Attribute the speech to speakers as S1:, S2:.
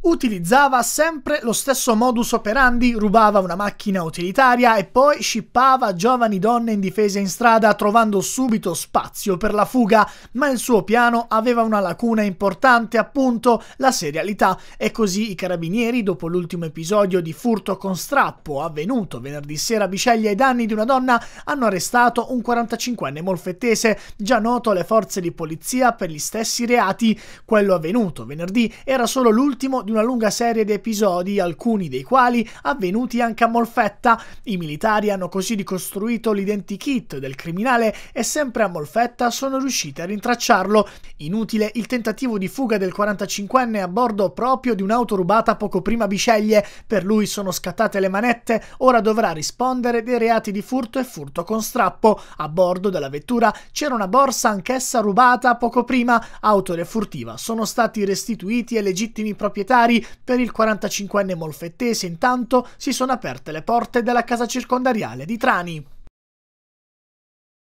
S1: Utilizzava sempre lo stesso modus operandi, rubava una macchina utilitaria e poi scippava giovani donne in difesa in strada trovando subito spazio per la fuga, ma il suo piano aveva una lacuna importante, appunto la serialità, e così i carabinieri, dopo l'ultimo episodio di furto con strappo avvenuto venerdì sera a Biceglie ai danni di una donna, hanno arrestato un 45enne molfettese, già noto alle forze di polizia per gli stessi reati. Quello avvenuto venerdì era solo l'ultimo di una lunga serie di episodi, alcuni dei quali avvenuti anche a Molfetta. I militari hanno così ricostruito l'identikit del criminale e sempre a Molfetta sono riusciti a rintracciarlo. Inutile il tentativo di fuga del 45enne a bordo proprio di un'auto rubata poco prima a Biceglie. Per lui sono scattate le manette, ora dovrà rispondere dei reati di furto e furto con strappo. A bordo della vettura c'era una borsa anch'essa rubata poco prima. Autore furtiva sono stati restituiti ai legittimi proprietari militari per il 45enne molfettese intanto si sono aperte le porte della casa circondariale di Trani.